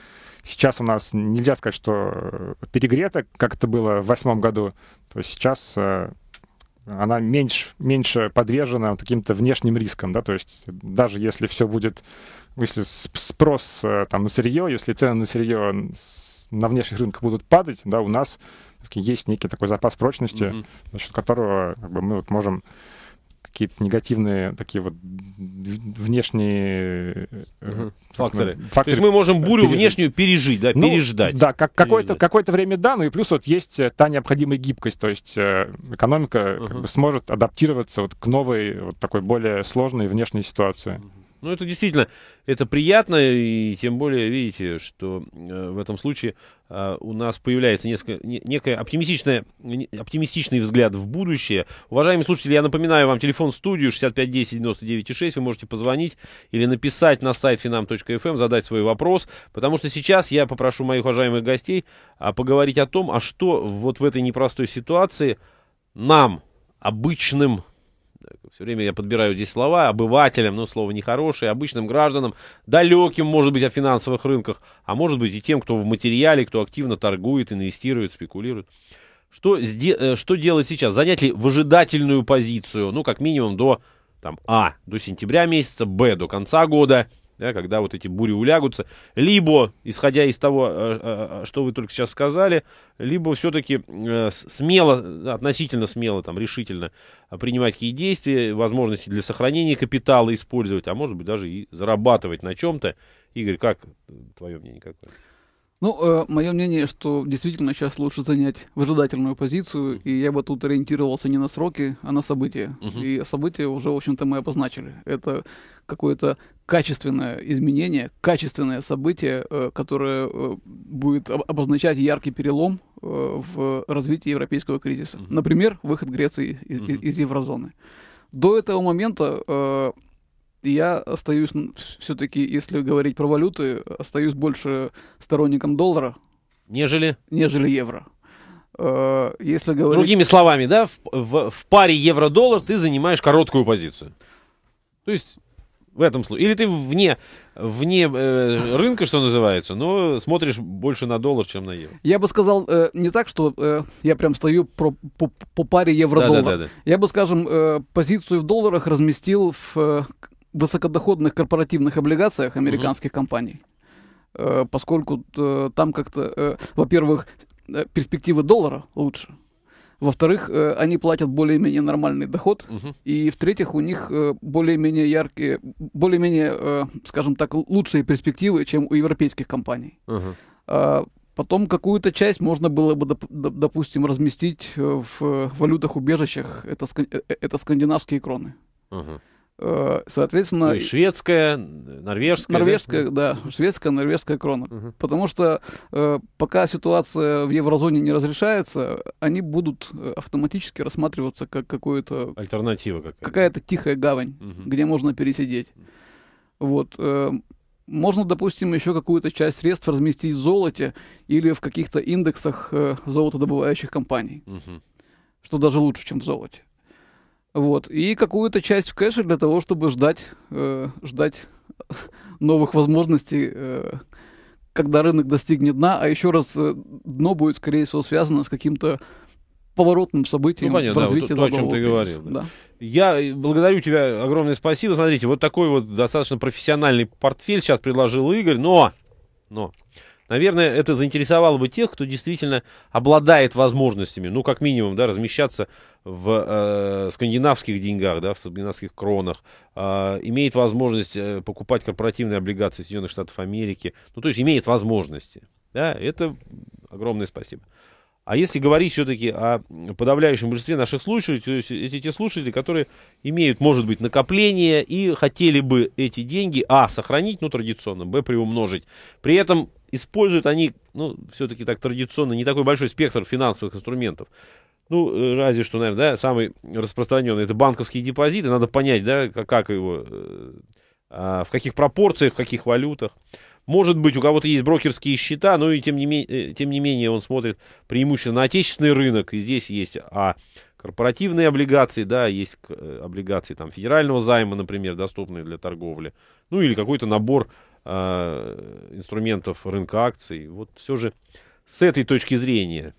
B: сейчас у нас нельзя сказать, что э, перегрета, как это было в восьмом году. То есть сейчас э, она меньше, меньше подвержена каким-то внешним рискам, да, то есть даже если все будет, если спрос э, там на сырье, если цены на сырье на внешних рынках будут падать, да, у нас есть некий такой запас прочности, mm-hmm. за счет которого как бы, мы вот можем какие-то негативные такие вот внешние угу. факторы. факторы. То есть мы можем бурю пережить. внешнюю пережить, да, ну, переждать. Да, как какое-то какое то время да, ну и плюс вот есть э, та необходимая гибкость, то есть э, экономика угу. как бы сможет адаптироваться вот к новой вот такой более сложной внешней ситуации. Угу.
A: Ну, это действительно, это приятно, и тем более, видите, что э, в этом случае э, у нас появляется несколько, не, некое оптимистичное, не, оптимистичный взгляд в будущее. Уважаемые слушатели, я напоминаю вам телефон в студию 6510 Вы можете позвонить или написать на сайт finam.fm, эм, задать свой вопрос, потому что сейчас я попрошу моих уважаемых гостей а, поговорить о том, а что вот в этой непростой ситуации нам, обычным так, все время я подбираю здесь слова обывателям, ну, слово нехорошее, обычным гражданам, далеким, может быть, о финансовых рынках, а может быть и тем, кто в материале, кто активно торгует, инвестирует, спекулирует. Что, сде, э, что делать сейчас? Занять ли выжидательную позицию, ну, как минимум до, там, а, до сентября месяца, б, до конца года – да, когда вот эти бури улягутся, либо, исходя из того, э, э, э, что вы только сейчас сказали, либо все-таки смело, относительно смело, там, решительно принимать какие действия, возможности для сохранения капитала использовать, а может быть даже и зарабатывать на чем-то. Игорь, как твое мнение? Какое?
C: Ну, э, мое мнение, что действительно сейчас лучше занять выжидательную позицию, и я бы тут ориентировался не на сроки, а на события. Угу. И события уже, в общем-то, мы обозначили. Это какое-то качественное изменение, качественное событие, э, которое э, будет обозначать яркий перелом э, в развитии европейского кризиса. Угу. Например, выход Греции из, угу. из еврозоны. До этого момента э, я остаюсь все-таки, если говорить про валюты, остаюсь больше сторонником доллара. Нежели? Нежели евро. Э, если говорить... Другими
A: словами, да, в, в, в паре евро-доллар ты занимаешь короткую позицию. То есть в этом случае. Или ты вне, вне э, рынка, что называется, но смотришь больше на доллар, чем на евро.
C: Я бы сказал э, не так, что э, я прям стою про, по, по паре евро-доллар. Да, да, да, да. Я бы, скажем, э, позицию в долларах разместил в э, высокодоходных корпоративных облигациях американских угу. компаний, э, поскольку э, там как-то, э, во-первых, перспективы доллара лучше. Во-вторых, они платят более-менее нормальный доход, угу. и в-третьих, у них более-менее яркие, более-менее, скажем так, лучшие перспективы, чем у европейских компаний. Угу. Потом какую-то часть можно было бы, допустим, разместить в валютах-убежищах. Это, это скандинавские кроны. Угу. Э, соответственно... и шведская, норвежская. Норвежская, да, да шведская, норвежская крона. Угу. Потому что э, пока ситуация в еврозоне не разрешается, они будут э, автоматически рассматриваться как какое-то... Альтернатива какая-то. Какая-то тихая гавань, угу. где можно пересидеть. Вот. можно, допустим, еще какую-то часть средств разместить в золоте или в каких-то индексах золотодобывающих компаний. Угу. Что даже лучше, чем в золоте. Вот. И какую-то часть в кэше для того, чтобы ждать, э, ждать новых возможностей, э, когда рынок достигнет дна. А еще раз, э, дно будет, скорее всего, связано с каким-то поворотным событием ну, понятно, в развитии да, вот, то, о чем ты говорил. Да. Да. Я
A: благодарю тебя, огромное спасибо.
C: Смотрите, вот такой вот
A: достаточно профессиональный портфель сейчас предложил Игорь, но, но Наверное, это заинтересовало бы тех, кто действительно обладает возможностями, ну, как минимум, да, размещаться в э, скандинавских деньгах, да, в скандинавских кронах, э, имеет возможность э, покупать корпоративные облигации Соединенных Штатов Америки, ну, то есть имеет возможности, да, это огромное спасибо. А если говорить все-таки о подавляющем большинстве наших слушателей, то есть эти те слушатели, которые имеют, может быть, накопление и хотели бы эти деньги, а, сохранить, ну, традиционно, б, приумножить. При этом используют они, ну, все-таки так традиционно, не такой большой спектр финансовых инструментов. Ну, разве что, наверное, да, самый распространенный это банковские депозиты. Надо понять, да, как его, э, а, в каких пропорциях, в каких валютах. Может быть, у кого-то есть брокерские счета, но и тем не, менее, э, тем не менее он смотрит преимущественно на отечественный рынок, и здесь есть а, корпоративные облигации, да, есть э, облигации там федерального займа, например, доступные для торговли, ну или какой-то набор Э, инструментов рынка акций. Вот все же с этой точки зрения,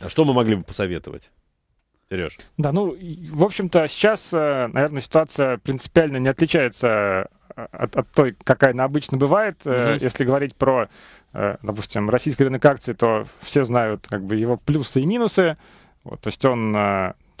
A: а что мы могли бы посоветовать? Сереж.
B: Да, ну, в общем-то, сейчас, э, наверное, ситуация принципиально не отличается э, от, от той, какая она обычно бывает. Угу. Если говорить про, допустим, российский рынок акций, то все знают как бы его плюсы и минусы. Вот, то есть он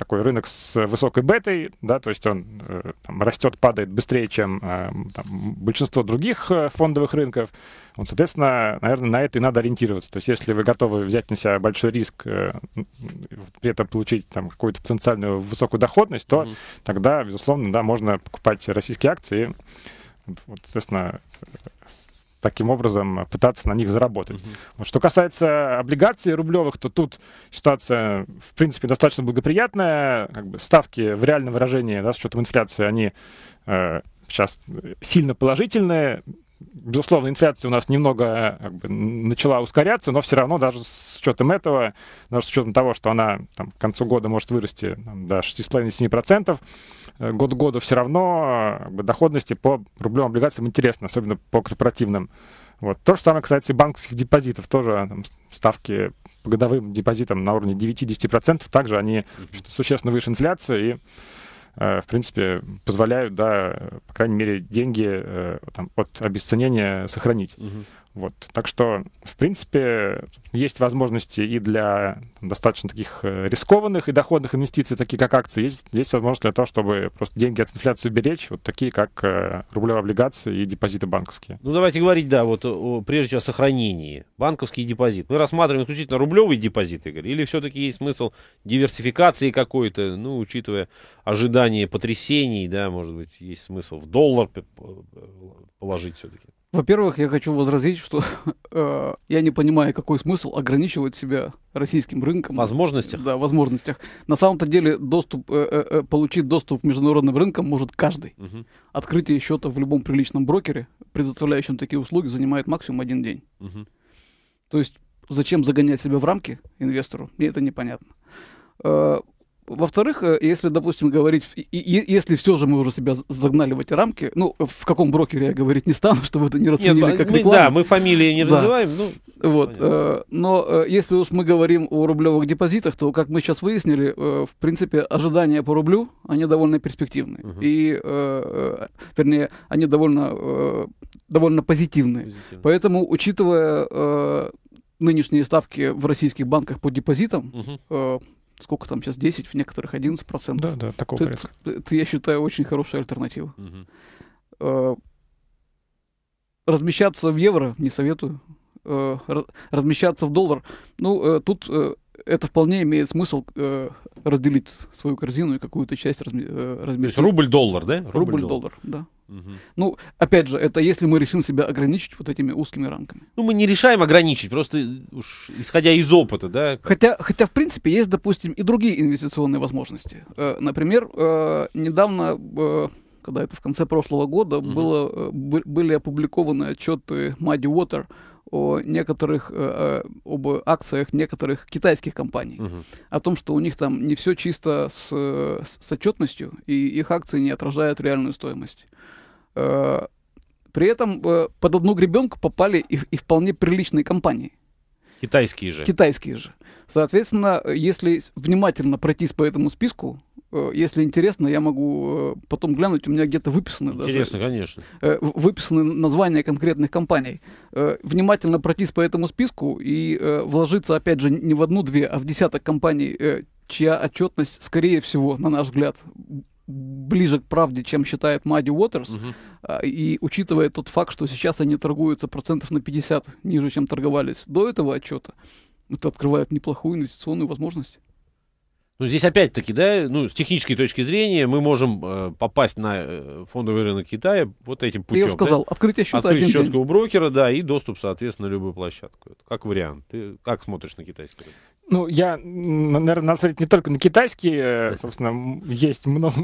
B: такой рынок с высокой бетой, да, то есть он э, там, растет, падает быстрее, чем э, там, большинство других э, фондовых рынков. Вот, соответственно, наверное, на это и надо ориентироваться. То есть если вы готовы взять на себя большой риск, при этом получить там какую-то потенциальную высокую доходность, то mm-hmm. тогда, безусловно, да, можно покупать российские акции. Вот, соответственно, таким образом пытаться на них заработать. Mm-hmm. Вот, что касается облигаций рублевых, то тут ситуация, в принципе, достаточно благоприятная. Как бы ставки в реальном выражении, да, с учетом инфляции, они э, сейчас сильно положительные безусловно, инфляция у нас немного э, как бы, начала ускоряться, но все равно даже с учетом этого, даже с учетом того, что она там, к концу года может вырасти там, до 6,5-7%, э, год году все равно э, как бы, доходности по рублевым облигациям интересны, особенно по корпоративным. Вот. То же самое касается и банковских депозитов. Тоже а, там, ставки по годовым депозитам на уровне 9-10%, также они существенно выше инфляции. И Э, в принципе, позволяют, да, по крайней мере, деньги э, там, от обесценения сохранить. Угу. Вот. Так что, в принципе, есть возможности и для достаточно таких э, рискованных и доходных инвестиций, такие как акции. Есть, есть возможность для того, чтобы просто деньги от инфляции беречь, вот такие как э, рублевые облигации и депозиты банковские.
A: Ну, давайте говорить, да, вот прежде всего о сохранении. Банковский депозит. Мы рассматриваем исключительно рублевые депозиты, Игорь, или все-таки есть смысл диверсификации какой-то, ну, учитывая ожидание потрясений, да, может быть, есть смысл в доллар э, положить все-таки?
C: Во-первых, я хочу возразить, что э, я не понимаю, какой смысл ограничивать себя российским рынком. Возможностях. Да, возможностях. На самом-то деле доступ, э, э, э получить доступ к международным рынкам может каждый. Угу. Открытие счета в любом приличном брокере, предоставляющем такие услуги, занимает максимум один день. Угу. То есть зачем загонять себя в рамки инвестору, мне это непонятно. Э, во-вторых, э, если, допустим, говорить, если все же мы уже себя загнали в эти рамки, ну, в каком брокере я говорить не стану, чтобы это не расценили Нет, а как мы, рекламу. Да, мы фамилии не да. называем, ну... Вот, э, но э, если уж мы говорим о рублевых депозитах, то, как мы сейчас выяснили, э, в принципе, ожидания по рублю, они довольно перспективные Угу. И, э, э, вернее, они довольно, э, довольно позитивные. Позитивно. Поэтому, учитывая... Э, нынешние ставки в российских банках по депозитам, угу. э, сколько там сейчас, 10, в некоторых 11%. Да, да, такого это, порядка. Это, я считаю, очень хорошая альтернатива. Угу. Э, размещаться в евро не советую. Э, размещаться в доллар. Ну, э, тут это вполне имеет смысл э, разделить свою корзину и какую-то часть разми, э, разместить. То есть рубль-доллар, да? Рубль-доллар, рубль, да. Угу. Ну, опять же, это если мы решим себя ограничить вот этими узкими рамками.
A: Ну, мы не решаем ограничить, просто э,
C: уж исходя из опыта, да? Хотя, хотя в принципе, есть, допустим, и другие инвестиционные возможности. Э, например, э, недавно, э, когда это в конце прошлого года, угу. было, э, б, были опубликованы отчеты Muddy Water о некоторых, э, э об акциях некоторых китайских компаний. Угу. О том, что у них там не все чисто с, с, с отчетностью, и их акции не отражают реальную стоимость. Э, при этом э, под одну гребенку попали и, и вполне приличные компании. Китайские же. Китайские же. Соответственно, если внимательно пройтись по этому списку, э, если интересно, я могу потом глянуть, у меня где-то выписаны интересно, даже... Интересно, конечно. Выписаны названия конкретных компаний. Внимательно пройтись по этому списку и вложиться, опять же, не в одну-две, а в десяток компаний, чья отчетность, скорее всего, на наш взгляд, ближе к правде, чем считает Мадди Уотерс. Угу. И учитывая тот факт, что сейчас они торгуются процентов на 50 ниже, чем торговались до этого отчета, это открывает неплохую инвестиционную возможность.
A: Ну, здесь опять-таки, да, ну, с технической точки зрения мы можем э, попасть на э, фондовый рынок Китая вот этим путем. Я уже сказал, да? открытие счета Открыть счет у брокера, да, и доступ, соответственно, на любую площадку. Это как вариант. Ты как смотришь на китайский рынок?
B: Ну, я, наверное, насмотреть не только на китайские, э, собственно, есть много,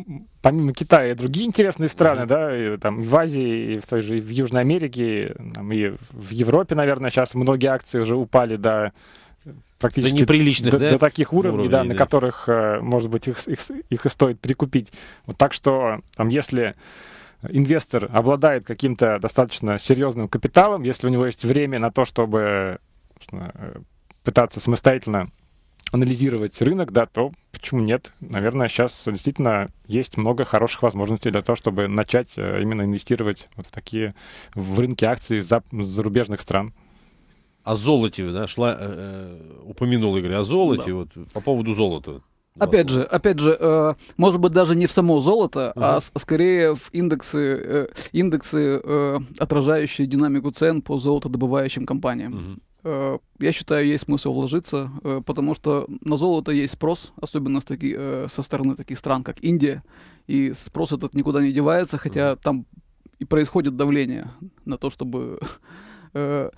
B: помимо Китая, другие интересные страны, да, и, там и в Азии, и в той же и в Южной Америке, там, и в Европе, наверное, сейчас многие акции уже упали до э, практически до неприличных, до, да? до таких уровней, уровней да, да, на которых, э, может быть, их, их, их и стоит прикупить. Вот так что, там, если инвестор обладает каким-то достаточно серьезным капиталом, если у него есть время на то, чтобы пытаться самостоятельно анализировать рынок, да, то почему нет? Наверное, сейчас действительно есть много хороших возможностей для того, чтобы начать э, именно инвестировать вот в такие в рынки акций за, зарубежных стран. О золоте,
A: да, шла, э, э упомянул Игорь, о золоте, да. вот по поводу золота.
C: Опять же, опять же, э, может быть, даже не в само золото, uh-huh. а скорее в индексы, индексы отражающие динамику цен по золотодобывающим компаниям. Uh-huh. Э, я считаю, есть смысл вложиться, э, потому что на золото есть спрос, особенно с таки, э, со стороны таких стран, как Индия, и спрос этот никуда не девается, хотя там и происходит давление на то, чтобы...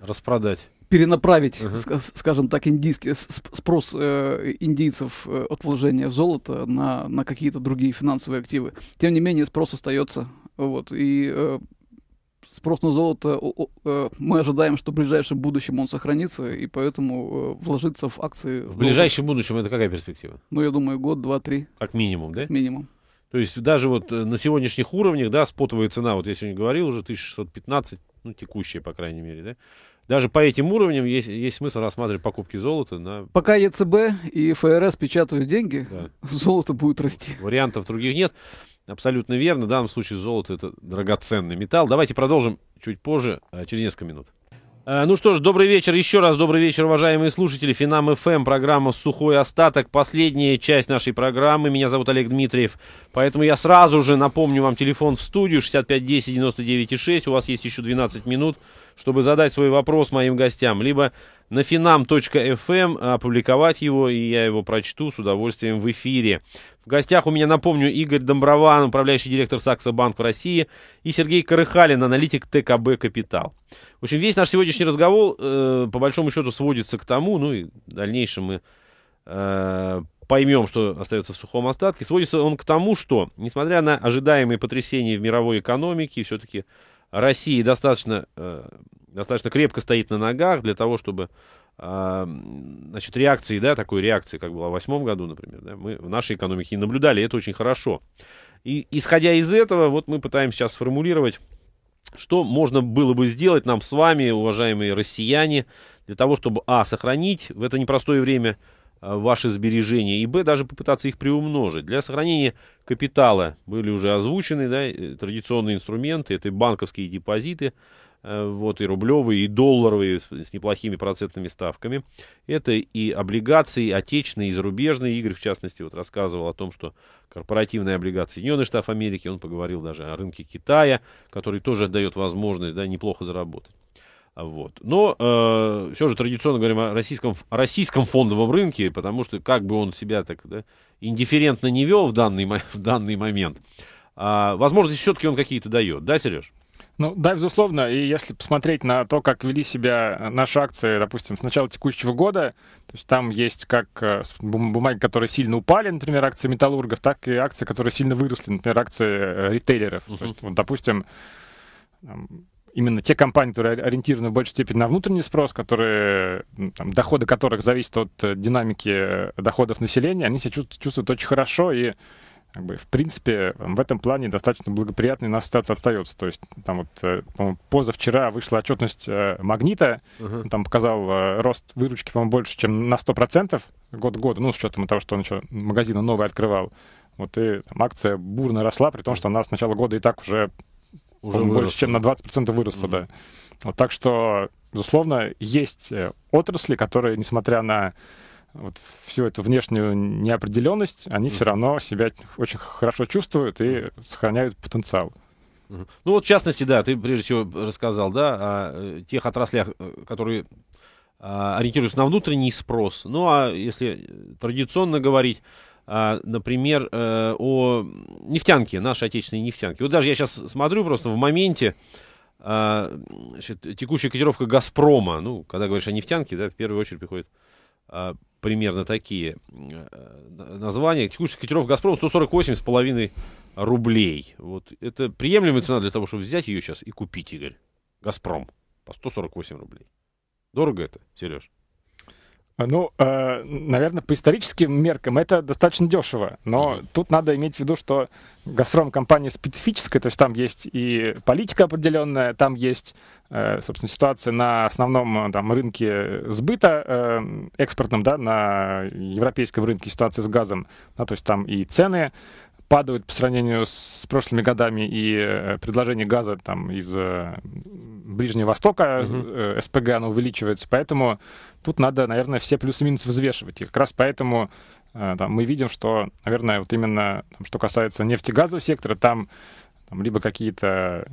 C: Распродать перенаправить, uh-huh. скажем так, индийский спрос э, индийцев э, от вложения в золото на, на какие-то другие финансовые активы. Тем не менее, спрос остается. Вот, и спрос на золото, э, мы ожидаем, что в ближайшем будущем он сохранится, и поэтому э, вложиться в акции... В, ближайшем будущем это какая перспектива? Ну, я думаю, год, два, три. Как минимум, да? Минимум.
A: То есть даже вот э, на сегодняшних уровнях, да, спотовая цена, вот я сегодня говорил, уже 1615, ну, текущая, по крайней мере, да, даже по этим уровням есть, есть смысл рассматривать покупки золота. На...
C: Пока ЕЦБ и ФРС печатают деньги, да. золото будет расти.
A: Вариантов других нет. Абсолютно верно. В данном случае золото это драгоценный металл. Давайте продолжим чуть позже, а, через несколько минут. А, ну что ж, добрый вечер. Еще раз добрый вечер, уважаемые слушатели. Финам ФМ, эм, программа «Сухой остаток». Последняя часть нашей программы. Меня зовут Олег Дмитриев. Поэтому я сразу же напомню вам телефон в студию 6510-99,6. У вас есть еще 12 минут чтобы задать свой вопрос моим гостям, либо на finam.fm эм опубликовать его, и я его прочту с удовольствием в эфире. В гостях у меня, напомню, Игорь Домброван, управляющий директор Сакса Банк в России, и Сергей Карыхалин, аналитик ТКБ «Капитал». В общем, весь наш сегодняшний разговор, э, по большому счету, сводится к тому, ну и в дальнейшем мы э, поймем, что остается в сухом остатке, сводится он к тому, что, несмотря на ожидаемые потрясения в мировой экономике, все-таки России достаточно, э, достаточно крепко стоит на ногах для того, чтобы э, значит, реакции, да, такой реакции, как была в восьмом году, например, да, мы в нашей экономике не наблюдали, и это очень хорошо. И исходя из этого, вот мы пытаемся сейчас сформулировать, что можно было бы сделать нам с вами, уважаемые россияне, для того, чтобы, а, сохранить в это непростое время Э, ваши сбережения, и б, даже попытаться их приумножить. Для сохранения капитала были уже озвучены да, э, традиционные инструменты, это банковские депозиты, э, вот и рублевые, и долларовые с неплохими процентными ставками. Это и облигации отечественные, и зарубежные. Игорь, в частности, вот рассказывал о том, что корпоративные облигации Соединенных Штатов Америки, он поговорил даже о рынке Китая, который тоже дает возможность да, неплохо заработать. Вот. Но э, все же традиционно говорим о российском, о российском фондовом рынке, потому что как бы он себя так да, индифферентно не вел в данный, в данный момент, э, а, возможности все-таки он какие-то дает. Да, Сереж?
B: Ну, да, безусловно. И если посмотреть на то, как вели себя э, наши акции, допустим, с начала текущего года, то есть там есть как э, бумаги, которые сильно упали, например, акции металлургов, так и акции, которые сильно выросли, например, акции э, ритейлеров. Uh-huh. То есть, вот, допустим, именно те компании, которые ориентированы в большей степени на внутренний спрос, которые, там, доходы которых зависят от э, динамики э, доходов населения, они себя чувствуют, чувствуют очень хорошо и как бы, в принципе, в этом плане достаточно благоприятной у нас ситуация остается. То есть, там вот, э, позавчера вышла отчетность «Магнита», uh-huh. там показал рост выручки, по-моему, больше, чем на 100% год к году, ну, с учетом того, что он еще магазины новые открывал. Вот и там, акция бурно росла, при том, что она с начала года и так уже уже вырос. больше, чем на 20% выроста, mm-hmm. да. Вот, так что, безусловно, есть э, отрасли, которые, несмотря на вот всю эту внешнюю неопределенность, они mm-hmm. все равно себя очень хорошо чувствуют и сохраняют потенциал. Ну вот, в частности, да, ты прежде всего рассказал, да, о э, тех отраслях, э, которые
A: а, ориентируются на внутренний спрос. Ну а если традиционно говорить, а, например, э, о нефтянке, нашей отечественной нефтянке. Вот даже я сейчас смотрю просто в моменте, значит, текущая котировка «Газпрома», ну, когда говоришь о нефтянке, да, в первую очередь приходит а, примерно такие э, названия. Текущая котировка «Газпрома» 148,5 рублей. Вот это приемлемая цена для того, чтобы взять ее сейчас и купить, Игорь. «Газпром» по 148 рублей. Дорого это, Сереж?
B: А, ну, э, наверное, по историческим меркам это достаточно дешево, но mm-hmm. тут надо иметь в виду, что Газпром компания специфическая, то есть там есть и политика определенная, там есть, э, собственно, ситуация на основном э, там, рынке сбыта э, экспортном, да, на европейском рынке ситуация с газом, да, то есть там и цены падают по сравнению с прошлыми годами, и э, предложение газа там из э, Ближнего Востока, угу. СПГ, оно увеличивается, поэтому тут надо, наверное, все плюсы-минусы взвешивать. И как раз поэтому там, мы видим, что, наверное, вот именно там, что касается нефтегазового сектора, там, там либо какие-то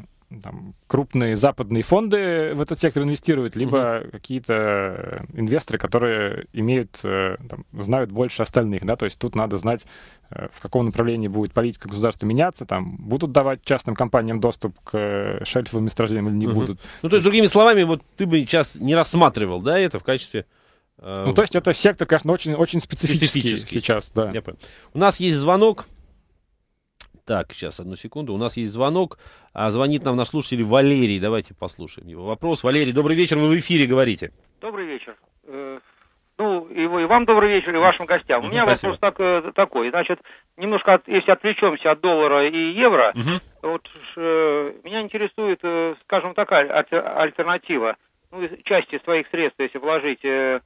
B: там, крупные западные фонды в этот сектор инвестируют, либо угу. какие-то инвесторы, которые имеют, э, там, знают больше остальных, да, то есть тут надо знать, э, в каком направлении будет политика государства меняться, там, будут давать частным компаниям доступ к э, шельфовым месторождениям или не угу. будут.
A: Ну, то есть, другими словами, вот ты бы сейчас не рассматривал, да, это в качестве... Ну, то
B: есть это сектор, конечно, очень, очень специфический, специфический. сейчас, да.
A: Я понял. У нас есть звонок. Так, сейчас, одну секунду. У нас есть звонок. А звонит нам наш слушатель Валерий. Давайте послушаем его вопрос. Валерий, добрый вечер. Вы в эфире говорите. Добрый вечер. Э, ну, и, и вам добрый вечер, и вашим гостям. У меня Спасибо. вопрос так, э, такой. Значит, немножко, от, если отвлечемся от доллара и евро, угу. вот э, меня интересует, э, скажем, такая альтернатива. Ну, части своих средств, если вложить э,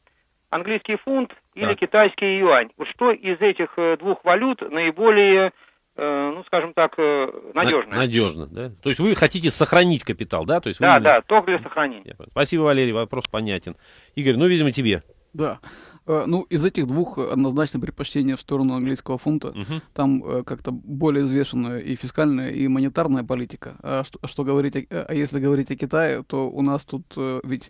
A: английский фунт или так. китайский юань. Вот что из этих э, двух валют наиболее Э, ну, скажем так, э, надежно. Надежно, да? То есть вы хотите сохранить капитал, да? То есть да, вы... да, только для сохранения. Спасибо, Валерий, вопрос понятен. Игорь, ну, видимо, тебе.
C: Да. Э, ну, из этих двух однозначно предпочтение в сторону английского фунта. Угу. Там как-то более взвешенная и фискальная, и монетарная политика. А что, а что говорить, о, а если говорить о Китае, то у нас тут ведь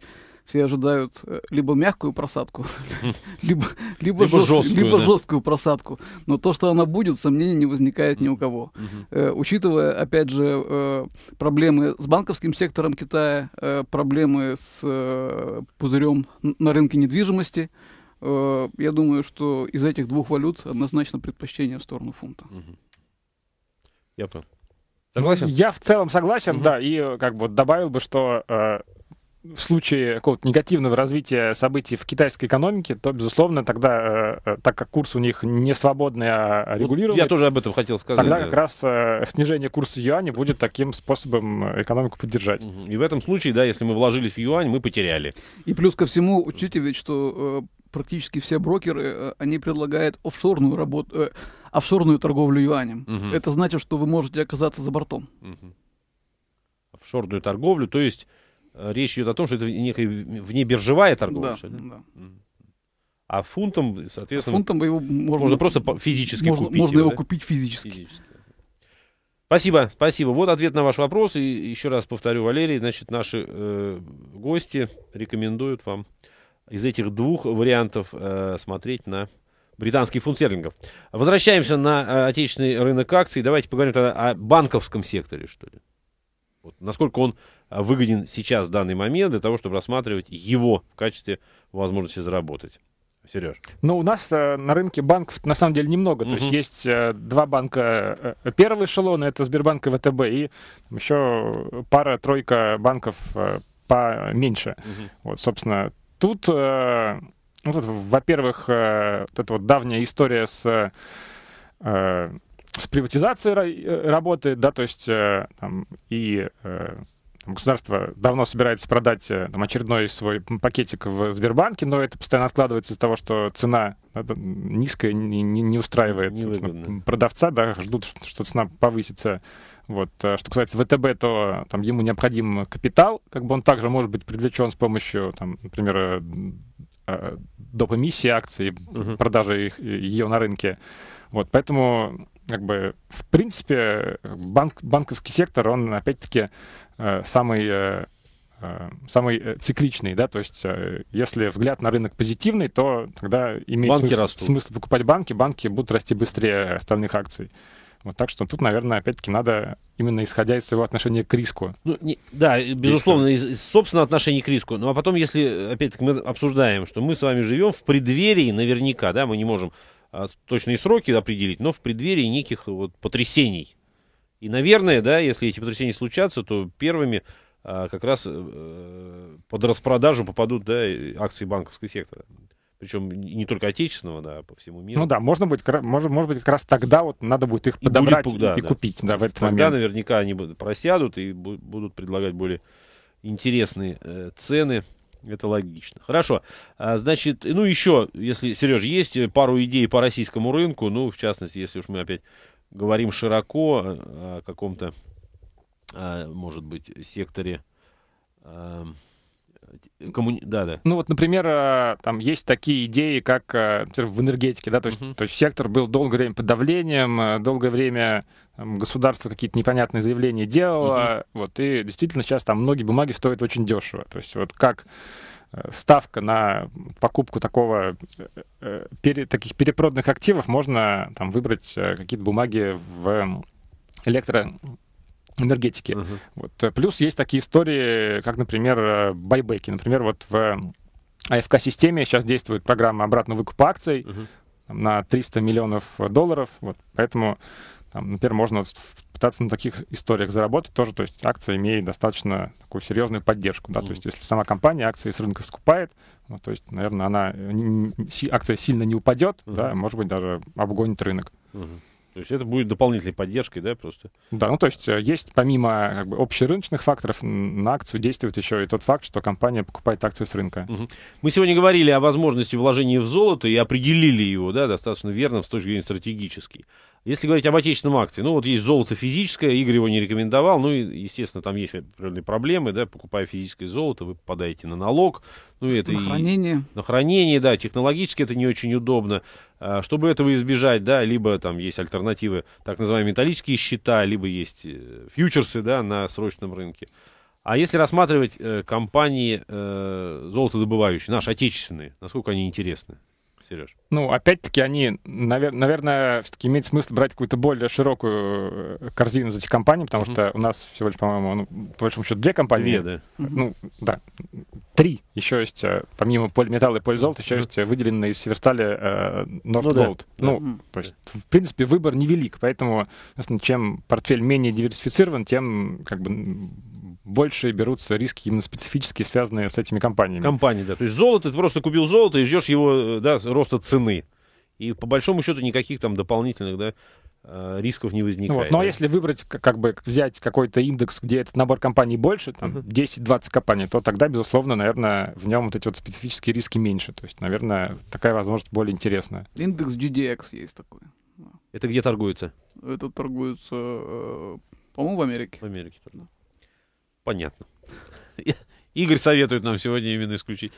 C: все ожидают э, либо мягкую просадку, либо, либо, либо, жест, жесткую, либо да. жесткую просадку. Но то, что она будет, сомнений не возникает ни у кого. Э, учитывая, опять же, э, проблемы с банковским сектором Китая, э, проблемы с пузырем на рынке недвижимости, я думаю, что из этих двух валют однозначно предпочтение в сторону фунта.
B: Я то ну, Согласен? Я
C: в целом согласен, угу. да,
B: и как бы добавил бы, что в случае какого-то негативного развития событий в китайской экономике, то, безусловно, тогда, э, э, так как курс у них не свободный, а регулируемый... Вот я
A: тоже об этом хотел сказать. Тогда да. как
B: раз э, снижение курса юаня будет таким способом экономику поддержать. И в этом случае, да, если мы вложились в юань, мы потеряли.
C: И плюс ко всему, учтите ведь, что практически все брокеры, они предлагают офшорную работу, э, офшорную торговлю юанем. Угу. Это значит, что вы можете оказаться за бортом.
A: Угу. Офшорную торговлю, то есть речь идет о том, что это некая внебиржевая торговля. Да, да? да. А фунтом, соответственно, фунтом
C: его можно, можно просто физически можно, купить. Можно его, да? купить физически. физически.
A: Спасибо, спасибо. Вот ответ на ваш вопрос. И еще раз повторю, Валерий, значит, наши э, гости рекомендуют вам из этих двух вариантов э, смотреть на британский фунт стерлингов. Возвращаемся на э, отечественный рынок акций. Давайте поговорим тогда о банковском секторе, что ли. Вот насколько он а, выгоден сейчас, в данный момент, для того, чтобы рассматривать его в качестве возможности заработать? Сереж?
B: Ну, у нас э, на рынке банков на самом деле немного. Угу. То есть есть э, два банка. Э, э первый эшелон это Сбербанк и ВТБ, и еще пара-тройка банков э, поменьше. Угу. Вот, собственно, тут, э, ну, тут во-первых, э, вот эта вот давняя история с э, с приватизацией э, работает, да, то есть э, там, и э, государство давно собирается продать там, очередной свой пакетик в Сбербанке, но это постоянно откладывается из-за того, что цена низкая, не, не, не устраивает продавца, да, ждут, что, цена повысится. Вот. Что касается ВТБ, то там, ему необходим капитал, как бы он также может быть привлечен с помощью, там, например, доп. эмиссии акций, угу. продажи их, ее на рынке. Вот, поэтому как бы, в принципе, банк, банковский сектор, он, опять-таки, э, самый э, э, самый цикличный, да, то есть если взгляд на рынок позитивный, то тогда имеет банки смысл, смысл покупать банки, банки будут расти быстрее остальных акций. Вот так что тут, наверное, опять-таки надо именно исходя из своего отношения к риску.
A: Ну, не, да, безусловно, из, из собственного отношения к риску. Ну а потом, если опять-таки мы обсуждаем, что мы с вами живем в преддверии, наверняка, да, мы не можем а, точные сроки определить, но в преддверии неких вот потрясений. И, наверное, да, если эти потрясения случатся, то первыми а, как раз э, под распродажу попадут да, акции банковского сектора. Причем не только отечественного, да, а по всему миру.
B: Ну да, можно быть, может, может быть, как раз тогда вот надо будет их подобрать и, будет, да, и да. купить да, в этот тогда момент.
A: наверняка они просядут и будут предлагать более интересные э, цены. Это логично. Хорошо. А, значит, ну еще, если, Сереж, есть э, пару идей по российскому рынку, ну, в частности, если уж мы опять говорим широко э, о каком-то, а, может быть,
B: секторе Коммуни... Да, да. Ну вот, например, э, там есть такие идеи, как э, в энергетике, да, то есть, uh-huh. то есть сектор был долгое время под давлением, э, долгое время там, государство какие-то непонятные заявления делало, uh-huh. вот, и действительно сейчас там многие бумаги стоят очень дешево. То есть вот как ставка на покупку такого, пере, таких перепроданных активов, можно там выбрать какие-то бумаги в электро энергетики. Uh-huh. Вот. Плюс есть такие истории, как, например, э, байбеки. Например, вот в АФК-системе сейчас действует программа обратного выкупа акций uh-huh. там, на 300 миллионов долларов. Вот. Поэтому, там, например, можно вот пытаться на таких историях заработать тоже. То есть акция имеет достаточно такую серьезную поддержку. Да? Uh-huh. То есть если сама компания акции с рынка скупает, ну, то есть, наверное, она, э, акция сильно не упадет, uh-huh. да, может быть, даже обгонит рынок. Uh-huh. То есть это будет дополнительной поддержкой, да, просто? Да, ну то есть э, есть помимо как бы, общерыночных факторов на акцию действует еще и тот факт, что компания покупает акции с рынка. Угу. Мы сегодня говорили
A: о возможности вложения в золото и определили его, да, достаточно верно с точки зрения стратегической. Если говорить об отечественном акции, ну вот есть золото физическое, Игорь его не рекомендовал, ну и, естественно, там есть определенные проблемы, да, покупая физическое золото, вы попадаете на налог, ну это на и... хранение. На хранение, да, технологически это не очень удобно. А, чтобы этого избежать, да, либо там есть альтернативы, так называемые металлические счета, либо есть э, фьючерсы, да, на срочном рынке. А если рассматривать э, компании э, золотодобывающие, наши отечественные, насколько они интересны? Сереж?
B: Ну, опять-таки, они, навер- наверное, все-таки имеет смысл брать какую-то более широкую э, корзину из этих компаний, потому mm-hmm. что у нас всего лишь, по-моему, ну, по большому счету, две компании. Две, да. Mm-hmm. Ну, да. Три. Еще есть, э, помимо полиметалла и полизолота, еще mm-hmm. есть э, выделенные из Северстали э, North ну, Gold. Да. Ну, mm-hmm. то есть, в принципе, выбор невелик, поэтому, чем портфель менее диверсифицирован, тем как бы больше берутся риски именно специфические, связанные с этими компаниями. Компании, да. То есть золото, ты просто купил
A: золото и ждешь его э, да, роста цены. И по большому счету никаких там дополнительных да, э, рисков не
B: возникает. Вот. Ну, а да? если выбрать, как, как бы взять какой-то индекс, где этот набор компаний больше, там uh-huh. 10-20 компаний, то тогда, безусловно, наверное, в нем вот эти вот специфические риски меньше. То есть, наверное, такая возможность более интересная.
C: Индекс GDX есть такой. Это где торгуется? Это торгуется, э, по-моему, в Америке. В Америке, да.
A: Понятно. Игорь советует нам сегодня именно исключить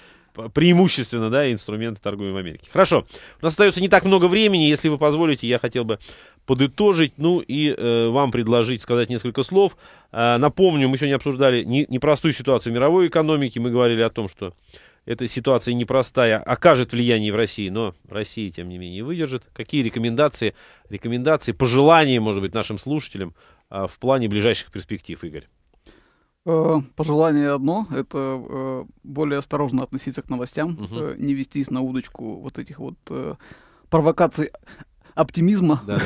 A: преимущественно, да, инструменты торгуемые в Америке. Хорошо, у нас остается не так много времени, если вы позволите, я хотел бы подытожить, ну и э, вам предложить сказать несколько слов. Э, напомню, мы сегодня обсуждали не, непростую ситуацию мировой экономики, мы говорили о том, что эта ситуация непростая, окажет влияние в России, но Россия, тем не менее, выдержит. Какие рекомендации, рекомендации, пожелания, может быть, нашим слушателям э, в плане ближайших перспектив, Игорь?
C: Э, пожелание одно — это э, более осторожно относиться к новостям, угу. не вестись на удочку вот этих вот провокаций оптимизма, да, да,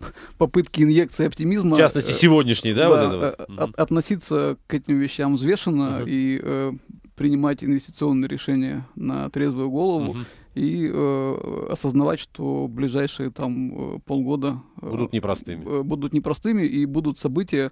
C: да. попытки инъекции оптимизма. В частности, сегодняшний, да? да вот вот? относиться к этим вещам взвешенно угу. и принимать инвестиционные решения на трезвую голову. Угу и э, осознавать, что ближайшие там полгода будут непростыми, э, будут непростыми и будут события,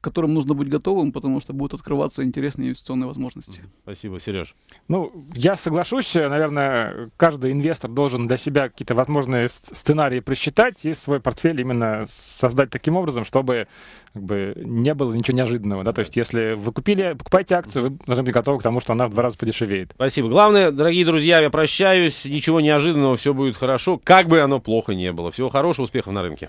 C: которым нужно быть готовым, потому что будут открываться интересные инвестиционные возможности. Спасибо, Сереж. Ну,
B: я соглашусь, э, наверное, каждый инвестор должен для себя какие-то возможные сценарии просчитать и свой портфель именно создать таким образом, чтобы как бы, не было ничего неожиданного. Да? То есть, если вы купили, покупаете акцию, вы должны быть готовы к тому, что она в два раза подешевеет.
A: Спасибо. Главное, дорогие друзья, я прощаюсь. Ничего неожиданного, все будет хорошо, как бы оно плохо не было. Всего хорошего, успехов на рынке.